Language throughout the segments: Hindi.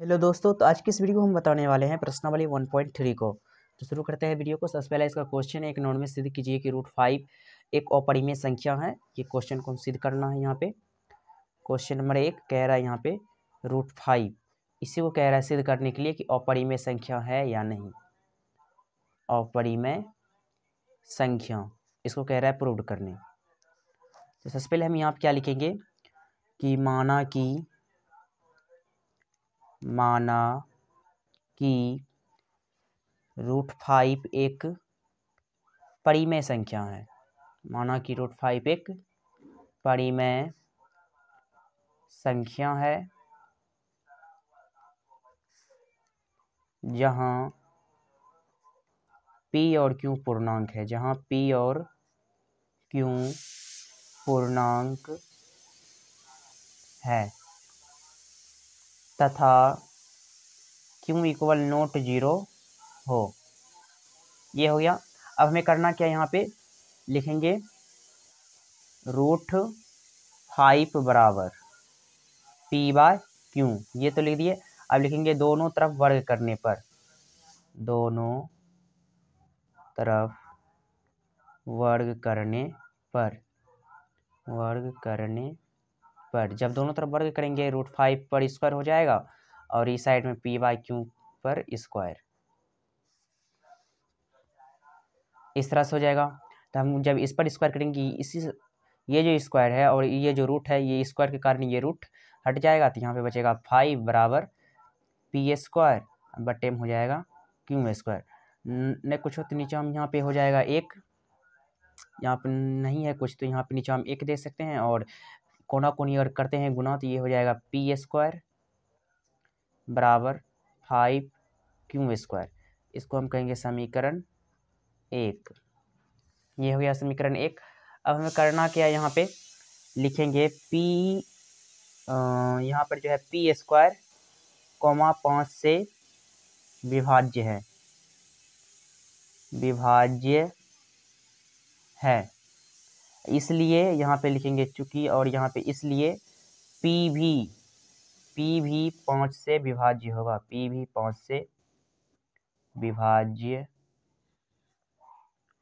हेलो दोस्तों तो आज की इस वीडियो को हम बताने वाले हैं प्रश्नावली वन पॉइंट थ्री को तो शुरू करते हैं वीडियो को सबसे पहले इसका क्वेश्चन है एक नोट में सिद्ध कीजिए कि रूट फाइव एक अपरिमेय संख्या है ये क्वेश्चन को हम सिद्ध करना है यहाँ पे क्वेश्चन नंबर एक कह रहा है यहाँ पे रूट फाइव इसी को कह रहा है सिद्ध करने के लिए कि अपरिमेय संख्या है या नहीं अपरिमेय संख्या इसको कह रहा है प्रूव करने तो सबसे पहले हम यहाँ पर क्या लिखेंगे कि माना की माना कि रूट फाइव एक परिमेय संख्या है माना कि रूट फाइव एक परिमेय संख्या है जहाँ पी और q पूर्णांक है जहाँ पी और q पूर्णांक है तथा क्यू इक्वल नोट जीरो हो ये हो गया अब हमें करना क्या यहाँ पे लिखेंगे रूट फाइव बराबर पी बाय क्यू ये तो लिख दिए अब लिखेंगे दोनों तरफ वर्ग करने पर दोनों तरफ वर्ग करने पर वर्ग करने पर जब दोनों तरफ वर्ग करेंगे रूट फाइव पर स्क्वायर हो जाएगा और इस साइड में पी बाई क्यू पर स्क्वायर इस तरह से हो जाएगा तो हम जब इस पर स्क्वायर करेंगे इसी ये जो स्क्वायर है और ये जो रूट है ये स्क्वायर के कारण ये रूट हट जाएगा तो यहाँ पे बचेगा फाइव बराबर पी स्क्वायर बटेम हो जाएगा क्यू स्क्वायर नहीं कुछ हो तो नीचे हम यहाँ पे हो जाएगा एक यहाँ पे नहीं है कुछ तो यहाँ पे नीचे हम एक दे सकते हैं और कोना कोनी अगर करते हैं गुना तो ये हो जाएगा पी स्क्वायर बराबर फाइव क्यू स्क्वायर इसको हम कहेंगे समीकरण एक ये हो गया समीकरण एक अब हमें करना क्या है यहाँ पे लिखेंगे पी यहाँ पर जो है पी स्क्वायर कोमा पाँच से विभाज्य है विभाज्य है इसलिए यहाँ पे लिखेंगे चूँकि और यहाँ पे इसलिए पी भी पी भी पाँच से विभाज्य होगा पी भी पाँच से विभाज्य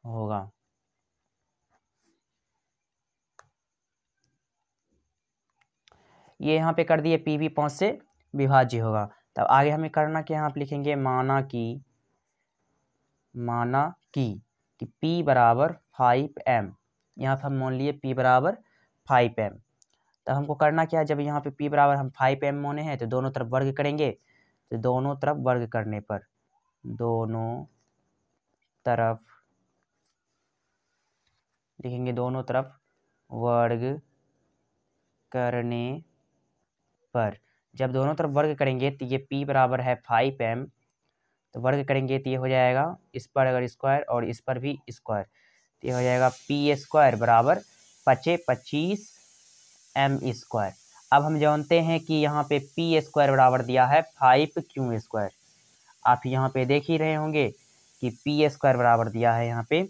होगा ये यहाँ पे कर दिए पी भी पाँच से विभाज्य होगा तब आगे हमें करना क्या यहाँ पे लिखेंगे माना कि माना कि कि बराबर फाइव एम यहाँ पर हम मान लिए पी बराबर फाइव एम तो हमको करना क्या है जब यहाँ पे पी बराबर हम फाइव एम मोने हैं तो दोनों तरफ वर्ग करेंगे तो दोनों तरफ वर्ग करने पर दोनों तरफ लिखेंगे दोनों तरफ वर्ग करने पर जब दोनों तरफ वर्ग करेंगे तो ये पी बराबर है फाइव एम तो वर्ग करेंगे तो ये हो जाएगा इस पर अगर स्क्वायर और इस पर भी स्क्वायर ये हो जाएगा पी स्क्वायर बराबर पचे पच्चीस एम स्क्वायर अब हम जानते हैं कि यहाँ पे पी स्क्वायर बराबर दिया है फाइव क्यू स्क्वायर आप यहाँ पे देख ही रहे होंगे कि पी स्क्वायर बराबर दिया है यहाँ पे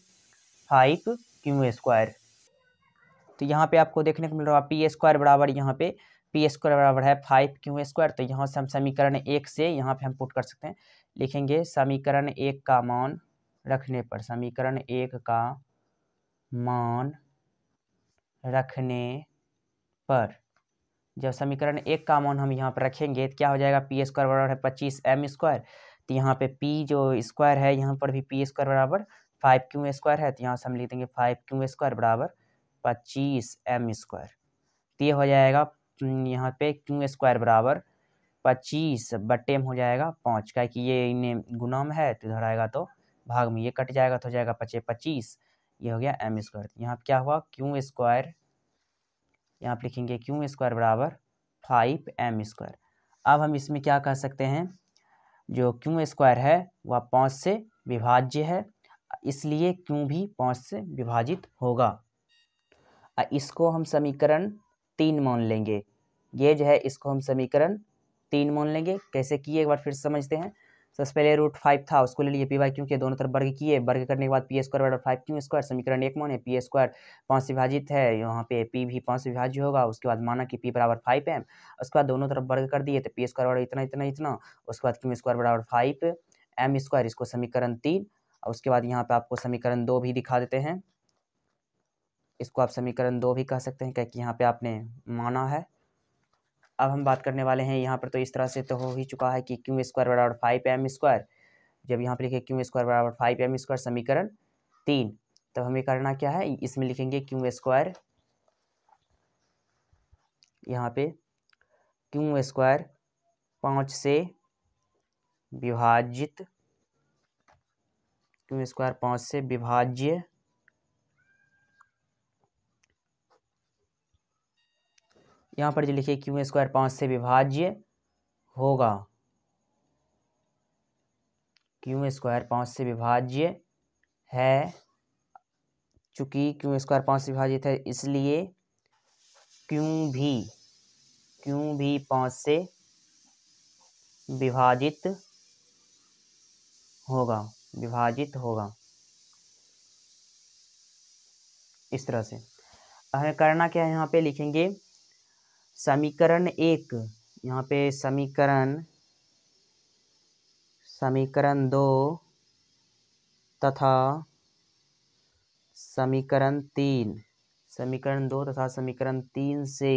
फाइव क्यू स्क्वायर तो यहाँ पे आपको देखने को मिल रहा है पी स्क्वायर बराबर यहाँ पे पी स्क्वायर बराबर है फाइव क्यू स्क्वायर तो यहाँ से हम समीकरण एक से यहाँ पे हम पुट कर सकते हैं लिखेंगे समीकरण एक का मान रखने पर समीकरण एक का मान रखने पर जब समीकरण एक का मान हम यहाँ पर रखेंगे तो क्या हो जाएगा पी स्क्वायर बराबर है पच्चीस एम स्क्वायर तो यहाँ पे पी जो स्क्वायर है यहाँ पर भी पी स्क्वायर बराबर फाइव क्यू स्क्वायर है तो यहाँ से हम लिख देंगे फाइव क्यू स्क्वायर बराबर पच्चीस एम स्क्वायर तो ये हो जाएगा हम्म, यहाँ पे क्यू स्क्वायर बराबर पच्चीस बट्टे में हो जाएगा पाँच का कि ये इन्हें गुना में है तो इधर आएगा तो भाग में ये कट जाएगा तो हो जाएगा पचे पच्चीस ये हो गया एम स्क्वायर यहाँ क्या हुआ क्यू स्क्वायर यहाँ पर लिखेंगे क्यू स्क्वायर बराबर फाइव एम स्क्वायर अब हम इसमें क्या कह सकते हैं जो क्यू स्क्वायर है वह पाँच से विभाज्य है इसलिए क्यों भी पाँच से विभाजित होगा इसको हम समीकरण तीन मान लेंगे ये जो है इसको हम समीकरण तीन मान लेंगे कैसे किए एक बार फिर समझते हैं सबसे पहले रूट फाइव था उसको ले लिए पी वाई क्यू के दोनों तरफ वर्ग किए वर्ग करने के बाद पी स्क्वायर बराबर फाइव क्यू स्क्वायर समीकरण एक मान है पी स्क्वायर पाँच से विभाजित है यहाँ पे पी भी पाँच से विभाज्य होगा उसके बाद माना कि पी बराबर फाइव एम उसके बाद दोनों तरफ वर्ग कर दिए तो पी स्क्वायर बराबर इतना इतना इतना उसके बाद क्यू स्क्वायर बराबर फाइव एम स्क्वायर इसको समीकरण तीन और उसके बाद यहाँ पर आपको समीकरण दो भी दिखा देते हैं इसको आप समीकरण दो भी कह सकते हैं क्या कि यहाँ पे आपने माना है अब हम बात करने वाले हैं यहाँ पर तो इस तरह से तो हो ही चुका है कि क्यू स्क्वायर बराबर फाइव एम स्क्वायर जब यहाँ पर लिखे क्यू स्क्वायर बराबर फाइव एम स्क्वायर समीकरण तीन तब तो हमें करना क्या है इसमें लिखेंगे क्यू स्क्वायर यहाँ पे क्यू स्क्वायर पाँच से विभाजित क्यू स्क्वायर पाँच से विभाज्य यहाँ पर जो लिखे क्यू स्क्वायर पाँच से विभाज्य होगा क्यू स्क्वायर पाँच से विभाज्य है चूँकि क्यू स्क्वायर पाँच से विभाजित है इसलिए क्यों भी क्यों भी पाँच से विभाजित होगा विभाजित होगा इस तरह से हमें करना क्या है यहाँ पे लिखेंगे समीकरण एक यहाँ पे समीकरण समीकरण दो तथा समीकरण तीन समीकरण दो तथा समीकरण तीन से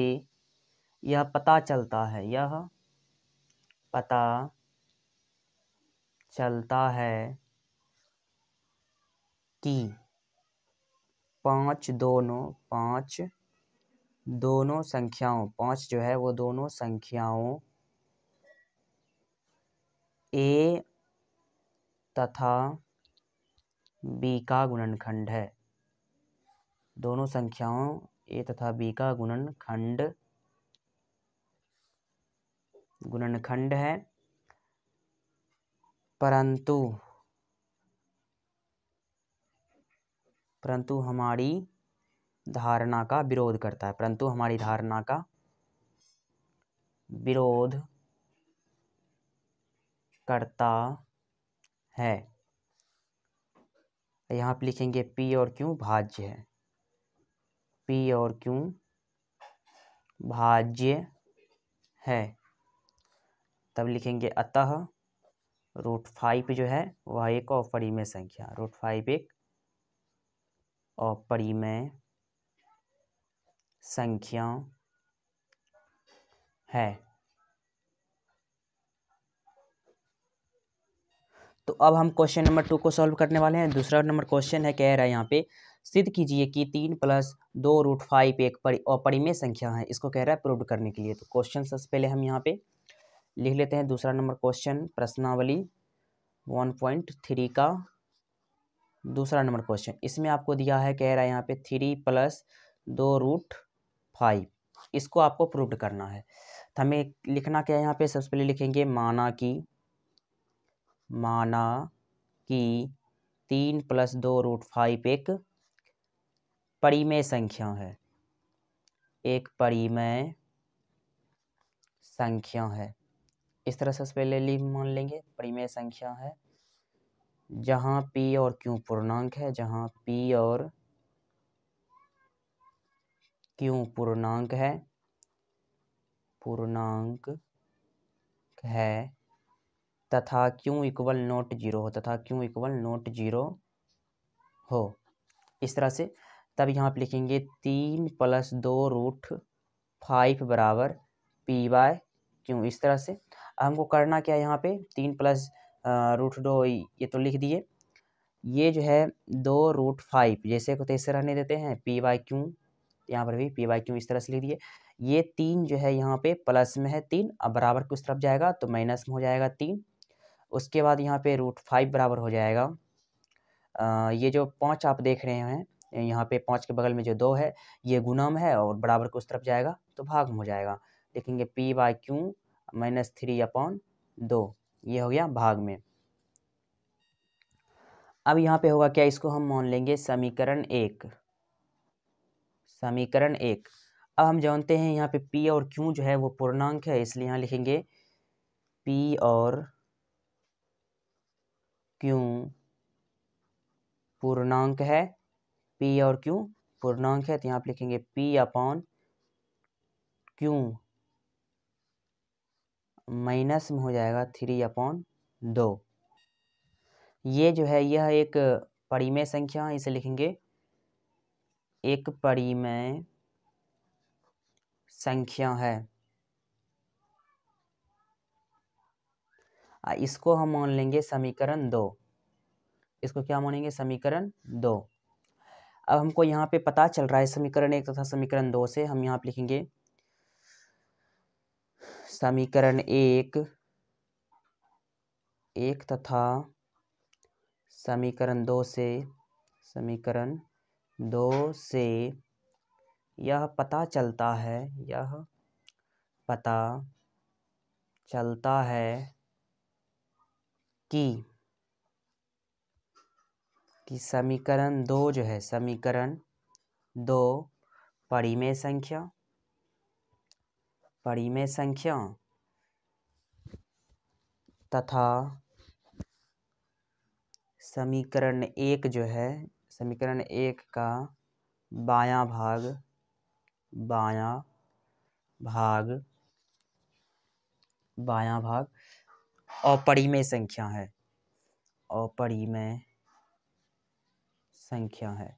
यह पता चलता है यह पता चलता है कि पाँच दोनों पाँच दोनों संख्याओं पाँच जो है वो दोनों संख्याओं ए तथा बी का गुणनखंड है दोनों संख्याओं ए तथा बी का गुणनखंड गुणनखंड है परंतु परंतु हमारी धारणा का विरोध करता है परंतु हमारी धारणा का विरोध करता है यहाँ पर लिखेंगे पी और क्यों भाज्य है पी और क्यों भाज्य है तब लिखेंगे अतः रूट फाइव जो है वह एक अपरिमेय संख्या रूट फाइव एक अपरिमेय संख्या है तो अब हम क्वेश्चन नंबर टू को सॉल्व करने वाले हैं दूसरा नंबर क्वेश्चन है कह रहा है यहाँ पे सिद्ध कीजिए कि तीन प्लस दो रूट फाइव एक अपरिमेय संख्या है इसको कह रहा है प्रूव करने के लिए तो क्वेश्चन सबसे पहले हम यहाँ पे लिख लेते हैं दूसरा नंबर क्वेश्चन प्रश्नावली वन पॉइंट थ्री का दूसरा नंबर क्वेश्चन इसमें आपको दिया है कह रहा है यहाँ पे थ्री प्लस दो रूट फाइव इसको आपको प्रूव करना है तो हमें लिखना क्या है यहाँ पे सबसे पहले लिखेंगे माना कि माना कि तीन प्लस दो रूट फाइव एक परिमेय संख्या है एक परिमेय संख्या है इस तरह से पहले लिख मान लेंगे परिमेय संख्या है जहाँ पी और क्यू पूर्णांक है जहाँ पी और क्यों पूर्णांक है पूर्णांक है तथा क्यों इक्वल नोट जीरो हो तथा क्यों इक्वल नोट जीरो हो इस तरह से तब यहाँ पर लिखेंगे तीन प्लस दो रूट फाइव बराबर पी बाय क्यों इस तरह से हमको करना क्या है यहाँ पे तीन प्लस रूट दो ये तो लिख दिए ये जो है दो रूट फाइव जैसे को तो तैसे रहने देते हैं पी बाय क्यों यहाँ पर भी पी बाई क्यू इस तरह से लिख दिए ये तीन जो है यहाँ पे प्लस में है तीन अब बराबर किस उस तरफ जाएगा तो माइनस में हो जाएगा तीन उसके बाद यहाँ पे रूट फाइव बराबर हो जाएगा आ, ये जो पाँच आप देख रहे हैं यहाँ पे पाँच के बगल में जो दो है ये गुना में है और बराबर किस उस तरफ जाएगा तो भाग में हो जाएगा देखेंगे p by q minus three upon दो ये हो गया भाग में अब यहाँ पे होगा क्या इसको हम मान लेंगे समीकरण एक समीकरण एक अब हम जानते हैं यहाँ पे पी और क्यू जो है वो पूर्णांक है इसलिए यहाँ लिखेंगे पी और क्यू पूर्णांक है पी और क्यू पूर्णांक है तो यहाँ पे लिखेंगे पी अपॉन क्यू माइनस में हो जाएगा थ्री अपॉन दो ये जो है यह एक परिमेय संख्या इसे लिखेंगे एक परिमेय संख्या है इसको हम मान लेंगे समीकरण दो इसको क्या मानेंगे समीकरण दो अब हमको यहाँ पे पता चल रहा है समीकरण एक तथा तो समीकरण दो से हम यहाँ पे लिखेंगे समीकरण एक एक तथा समीकरण दो से समीकरण दो से यह पता चलता है यह पता चलता है कि कि समीकरण दो जो है समीकरण दो परिमेय संख्या परिमेय संख्या तथा समीकरण एक जो है समीकरण एक का बायां भाग बायां भाग बायां भाग अपरिमेय संख्या है अपरिमेय संख्या है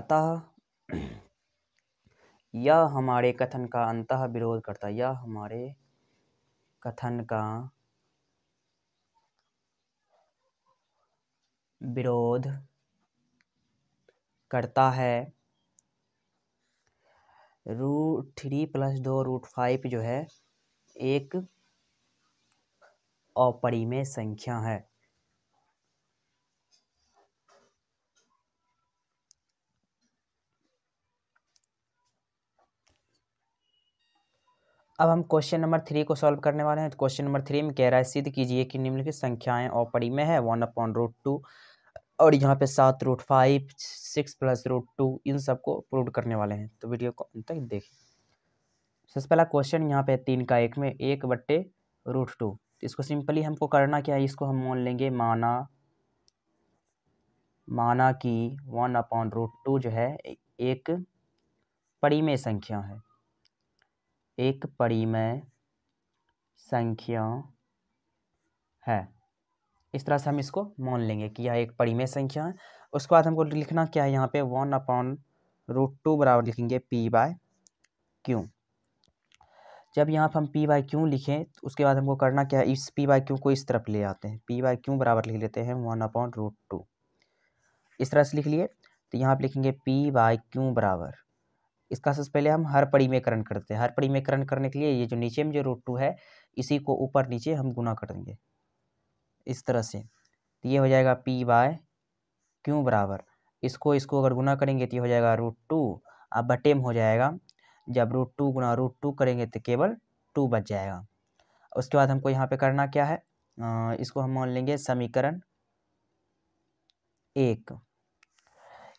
अतः यह हमारे कथन का अंत विरोध करता है यह हमारे कथन का विरोध करता है रूट थ्री प्लस दो रूट फाइव जो है एक अपरिमेय संख्या है अब हम क्वेश्चन नंबर थ्री को सॉल्व करने वाले हैं तो क्वेश्चन नंबर थ्री में कह रहा है सिद्ध कीजिए कि निम्नलिखित संख्याएं अपरिमेय है वन अपॉन रूट टू और यहाँ पे सात root five six plus root two इन सबको प्रूव करने वाले हैं तो वीडियो को अंत तक देखें सबसे पहला क्वेश्चन यहाँ पे तीन का एक में एक बट्टे रूट टू तो इसको सिंपली हमको करना क्या है इसको हम मान लेंगे माना माना कि वन अपॉन रूट टू जो है एक परिमेय संख्या है एक परिमेय संख्या है इस तरह से हम इसको मान लेंगे कि यह एक परिमेय संख्या है उसके बाद हमको लिखना क्या है यहाँ पे वन अपॉन रूट टू बराबर लिखेंगे पी बाय क्यू जब यहाँ पर हम पी बाय क्यू लिखें तो उसके बाद हमको करना क्या है इस पी बाय क्यू को इस तरफ ले आते हैं पी बाय क्यू बराबर लिख लेते हैं वन अपॉन रूट टू इस तरह से लिख लिए तो यहाँ पर लिखेंगे पी बाय क्यू बराबर इसका सबसे पहले हम हर परिमेयकरण करते हैं हर परिमेयकरण करने के लिए ये जो नीचे में जो रूट टू है इसी को ऊपर नीचे हम गुना कर देंगे इस तरह से तो ये हो जाएगा पी बाय क्यू बराबर इसको इसको अगर गुना करेंगे तो ये हो जाएगा रूट टू अब बटेम हो जाएगा जब रूट टू गुना रूट टू करेंगे तो केवल टू बच जाएगा उसके बाद हमको यहाँ पे करना क्या है आ, इसको हम मान लेंगे समीकरण एक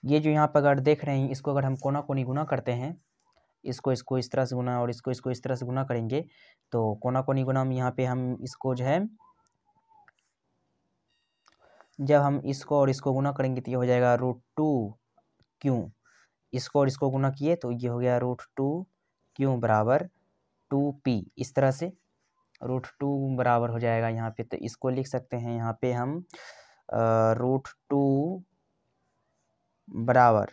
ये जो यहाँ पर अगर देख रहे हैं इसको अगर हम कोना कोनी गुना करते हैं इसको इसको इस तरह से गुना और इसको इसको इस तरह से गुना करेंगे तो कोना कोनी गुना हम यहाँ पे हम इसको जो है जब हम इसको और इसको गुना करेंगे तो ये हो जाएगा रूट टू क्यू इसको और इसको गुना किए तो ये हो गया रूट टू क्यू बराबर टू पी इस तरह से रूट टू बराबर हो जाएगा यहाँ पे तो इसको लिख सकते हैं यहाँ पे हम रूट टू बराबर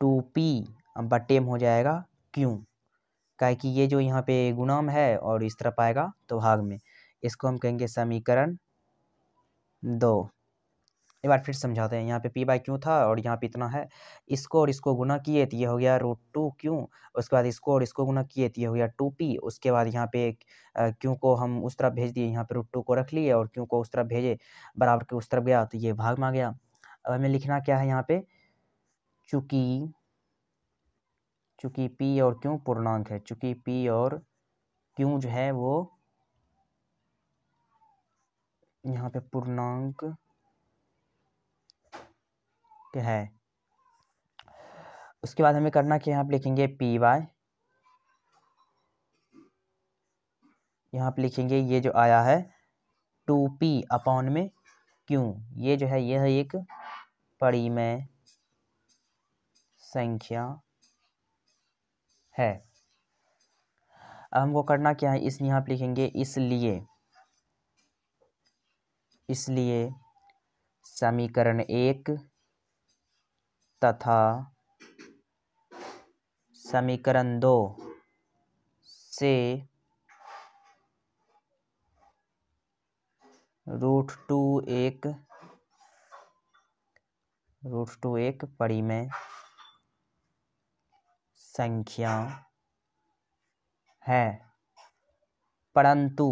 टू पी बटेम हो जाएगा क्यों क्या कि ये जो यहाँ पे गुणाम है और इस तरफ आएगा तो भाग में इसको हम कहेंगे समीकरण दो एक बार फिर समझाते हैं यहाँ पे पी बाई क्यों था और यहाँ पे इतना है इसको और इसको गुना किए तो ये हो गया रूट टू क्यों उसके बाद इसको और इसको गुना किए तो ये हो गया टू पी उसके बाद यहाँ पे क्यों को हम उस तरफ भेज दिए यहाँ पे रूट टू को रख लिए और क्यों को उस तरफ भेजे बराबर के उस तरफ गया तो ये भाग में आ गया अब हमें लिखना क्या है यहाँ पे चूँकि चूँकि पी और क्यों पूर्णांक है चूँकि पी और क्यों जो है वो यहाँ पे पूर्णांक है उसके बाद हमें करना कि यहाँ पे लिखेंगे पी वाई यहाँ पे लिखेंगे ये जो आया है टू पी अपॉन में क्यों ये जो है यह एक परिमेय संख्या है अब हमको करना क्या है इस यहाँ पे लिखेंगे इसलिए इसलिए समीकरण एक तथा समीकरण दो से रूट टू एक रूट टू एक में संख्या है परंतु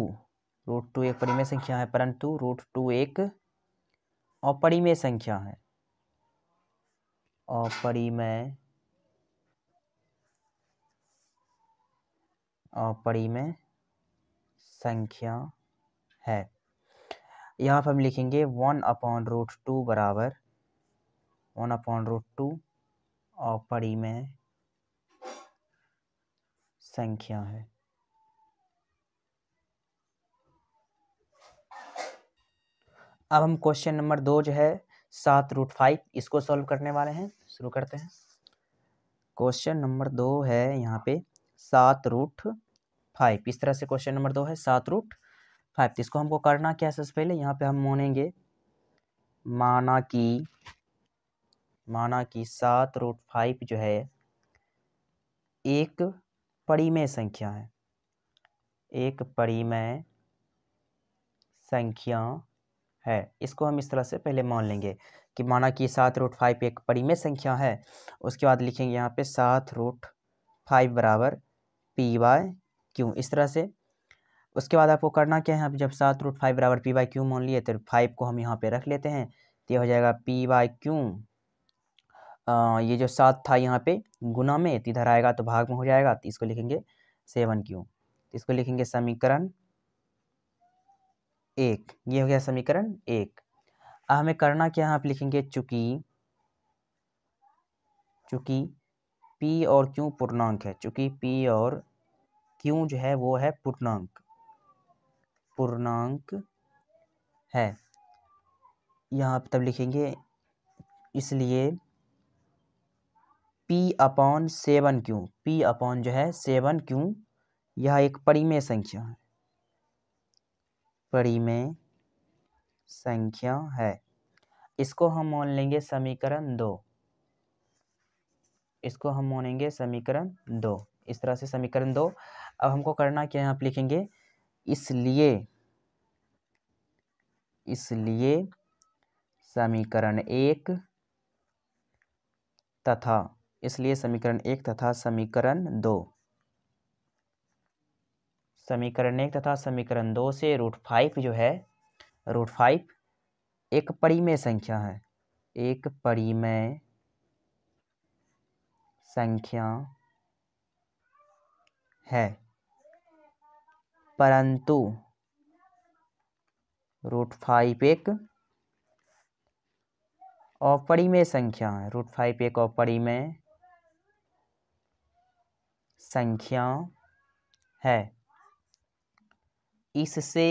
रूट टू एक परिमेय संख्या है परंतु रूट टू एक अपरिमेय संख्या है अपरिमेय अपरिमेय संख्या है यहाँ पर हम लिखेंगे वन अपॉन रूट टू बराबर वन अपॉन रूट टू अपरिमेय संख्या है अब हम क्वेश्चन नंबर दो जो है सात रूट फाइव इसको सॉल्व करने वाले हैं शुरू करते हैं क्वेश्चन नंबर दो है यहाँ पे सात रूट फाइव इस तरह से क्वेश्चन नंबर दो है सात रूट फाइव तो इसको हमको करना क्या है सबसे पहले यहाँ पे हम मोनेंगे माना कि माना कि सात रूट फाइव जो है एक परिमेय संख्या है एक परिमेय संख्या है इसको हम इस तरह से पहले मान लेंगे कि माना कि सात रूट फाइव एक परिमेय संख्या है उसके बाद लिखेंगे यहाँ पे सात रूट फाइव बराबर पी वाई क्यू इस तरह से उसके बाद आपको करना क्या है जब सात रूट फाइव बराबर पी वाई क्यू मान लिए तो फाइव को हम यहाँ पे रख लेते हैं तो यह हो जाएगा पी वाई क्यू ये जो सात था यहाँ पे गुना में तो इधर आएगा तो भाग में हो जाएगा तो इसको लिखेंगे सेवन क्यू इसको लिखेंगे समीकरण एक ये हो गया समीकरण एक अब हमें करना क्या यहाँ पे लिखेंगे चूंकि चूंकि पी और क्यों पूर्णांक है चूंकि पी और क्यों जो है वो है पूर्णांक पूर्णांक है यहाँ तब लिखेंगे इसलिए p upon seven q p upon जो है सेवन क्यू यह एक परिमेय संख्या है परिमेय संख्या है इसको हम मान लेंगे समीकरण दो इसको हम मानेंगे समीकरण दो इस तरह से समीकरण दो अब हमको करना क्या है आप लिखेंगे इसलिए इसलिए समीकरण एक तथा इसलिए समीकरण एक तथा समीकरण दो समीकरण एक तथा समीकरण दो से रूट फाइव जो है रूट फाइव एक परिमेय संख्या है एक परिमेय संख्या है परंतु रूट फाइव एक अपरिमेय संख्या है रूट फाइव एक अपरिमेय संख्या है इससे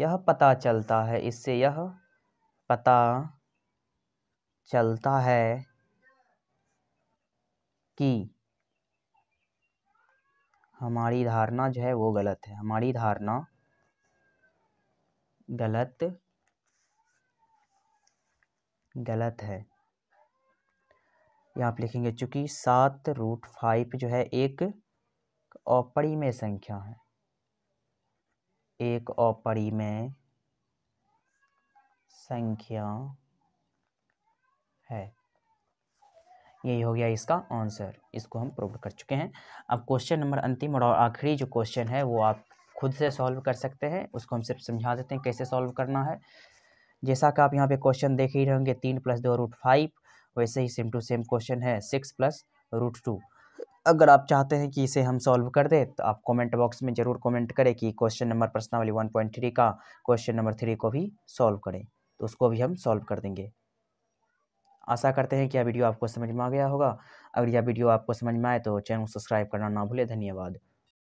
यह पता चलता है इससे यह पता चलता है कि हमारी धारणा जो है वो गलत है हमारी धारणा गलत गलत है यहाँ आप लिखेंगे चूंकि सात रूट फाइव जो है एक अपरिमेय संख्या है एक अपरिमेय संख्या है यही हो गया इसका आंसर इसको हम प्रूव कर चुके हैं अब क्वेश्चन नंबर अंतिम और आखिरी जो क्वेश्चन है वो आप खुद से सॉल्व कर सकते हैं उसको हम सिर्फ समझा देते हैं कैसे सॉल्व करना है जैसा कि आप यहाँ पे क्वेश्चन देख ही रहेंगे तीन प्लस दो रूट फाइव वैसे ही सेम टू सेम क्वेश्चन है सिक्स प्लस रूट टू अगर आप चाहते हैं कि इसे हम सॉल्व कर दें तो आप कमेंट बॉक्स में ज़रूर कमेंट करें कि क्वेश्चन नंबर प्रश्नावली वन पॉइंट थ्री का क्वेश्चन नंबर थ्री को भी सॉल्व करें तो उसको भी हम सॉल्व कर देंगे आशा करते हैं कि यह वीडियो आपको समझ में आ गया होगा अगर यह वीडियो आपको समझ में आए तो चैनल को सब्सक्राइब करना ना भूलें धन्यवाद